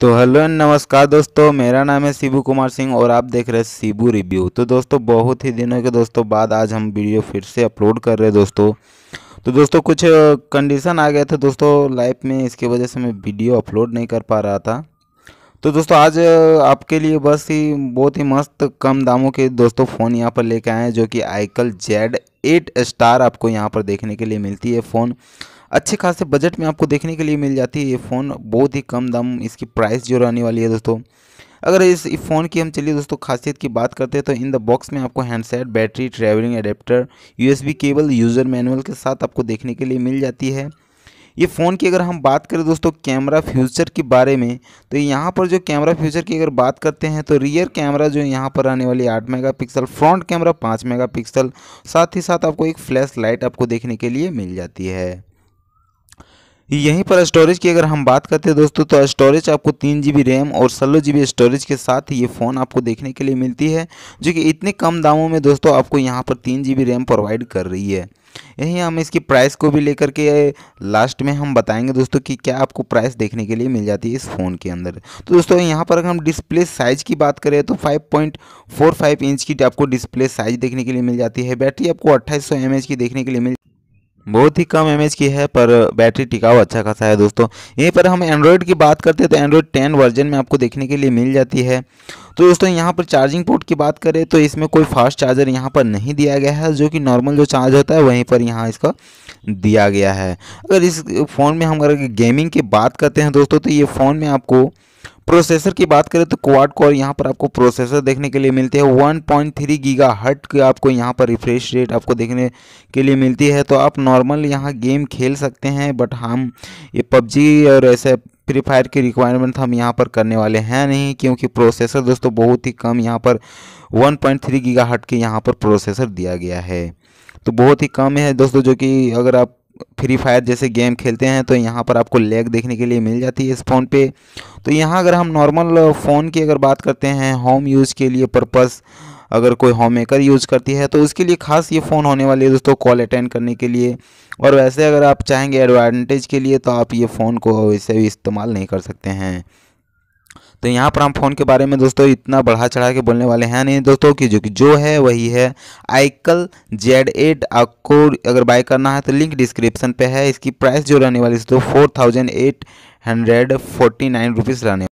तो hello and नमस्कार दोस्तों मेरा नाम है शिबू कुमार सिंह और आप देख रहे हैं शिबू रिव्यू तो दोस्तों बहुत ही दिनों के दोस्तों बाद आज हम वीडियो फिर से अपलोड कर रहे हैं दोस्तों तो दोस्तों कुछ कंडीशन आ गया था दोस्तों लाइफ में इसकी वजह से मैं वीडियो अपलोड नहीं कर पा रहा था तो दोस्तों आज आपके लिए बस ही बहुत ही मस्त कम दामों के दोस्तों फ़ोन यहाँ पर लेके आए हैं जो कि आईकल जेड एट स्टार आपको यहाँ पर देखने के लिए मिलती है फ़ोन अच्छे खासे बजट में आपको देखने के लिए मिल जाती है ये फ़ोन बहुत ही कम दाम इसकी प्राइस जो रहने वाली है दोस्तों अगर इस फ़ोन की हम चलिए दोस्तों खासियत की बात करते हैं तो इन द बॉक्स में आपको handset battery travelling adapter USB cable user manual के साथ आपको देखने के लिए मिल जाती है ये फ़ोन की अगर हम बात करें दोस्तों कैमरा फ्यूचर के बारे में तो यहाँ पर जो कैमरा फ्यूचर की अगर बात करते हैं तो रियर कैमरा जो यहाँ पर आने वाली आठ मेगापिक्सल फ्रंट कैमरा पाँच मेगापिक्सल साथ ही साथ आपको एक फ्लैश लाइट आपको देखने के लिए मिल जाती है यहीं पर स्टोरेज की अगर हम बात करते हैं दोस्तों तो स्टोरेज आपको तीन जी रैम और सोलह जी स्टोरेज के साथ ये फ़ोन आपको देखने के लिए मिलती है जो कि इतने कम दामों में दोस्तों आपको यहाँ पर तीन जी रैम प्रोवाइड कर रही है यहीं हम इसकी प्राइस को भी लेकर के लास्ट में हम बताएंगे दोस्तों कि क्या आपको प्राइस देखने के लिए मिल जाती है इस फ़ोन के अंदर तो दोस्तों यहाँ पर अगर हम डिस्प्ले साइज़ की बात करें तो 5.45 इंच की आपको डिस्प्ले साइज़ देखने के लिए मिल जाती है बैटरी आपको अट्ठाईस सौ की देखने के लिए मिल बहुत ही कम एम की है पर बैटरी टिकाऊ अच्छा खासा है दोस्तों यहीं पर हम एंड्रॉयड की बात करते हैं तो एंड्रॉयड टेन वर्जन में आपको देखने के लिए मिल जाती है तो दोस्तों यहाँ पर चार्जिंग पोर्ट की बात करें तो इसमें कोई फास्ट चार्जर यहाँ पर नहीं दिया गया है जो कि नॉर्मल जो चार्ज होता है वहीं पर यहाँ इसका दिया गया है अगर इस फ़ोन में हम अगर गेमिंग की बात करते हैं दोस्तों तो ये फ़ोन में आपको प्रोसेसर की बात करें तो क्वाड कोर यहाँ पर आपको प्रोसेसर देखने के लिए मिलते हैं वन पॉइंट थ्री गीगा हट के आपको यहाँ पर रिफ्रेश रेट आपको देखने के लिए मिलती है तो आप नॉर्मल यहाँ गेम खेल सकते हैं बट हम ये पबजी और ऐसे फ्री फायर की रिक्वायरमेंट हम यहाँ पर करने वाले हैं नहीं क्योंकि प्रोसेसर दोस्तों बहुत ही कम यहाँ पर वन पॉइंट थ्री गीगा हट के यहाँ पर प्रोसेसर दिया गया है तो बहुत ही कम है दोस्तों जो कि अगर आप फ्री फायर जैसे गेम खेलते हैं तो यहाँ पर आपको लेग देखने के लिए मिल जाती है इस फ़ोन पे तो यहाँ अगर हम नॉर्मल फ़ोन की अगर बात करते हैं होम यूज़ के लिए पर्पज़ अगर कोई होम मेकर यूज़ करती है तो उसके लिए खास ये फ़ोन होने वाली है दोस्तों कॉल अटेंड करने के लिए और वैसे अगर आप चाहेंगे एडवांटेज के लिए तो आप ये फ़ोन को वैसे भी इस्तेमाल नहीं कर सकते हैं तो यहाँ पर हम फ़ोन के बारे में दोस्तों इतना बढ़ा चढ़ा के बोलने वाले हैं नहीं दोस्तों कि जो कि जो है वही है आइकल जेड एट आपको अगर बाय करना है तो लिंक डिस्क्रिप्शन पे है इसकी प्राइस जो रहने वाली दोस्तों four thousand eight hundred forty nine rupees रहने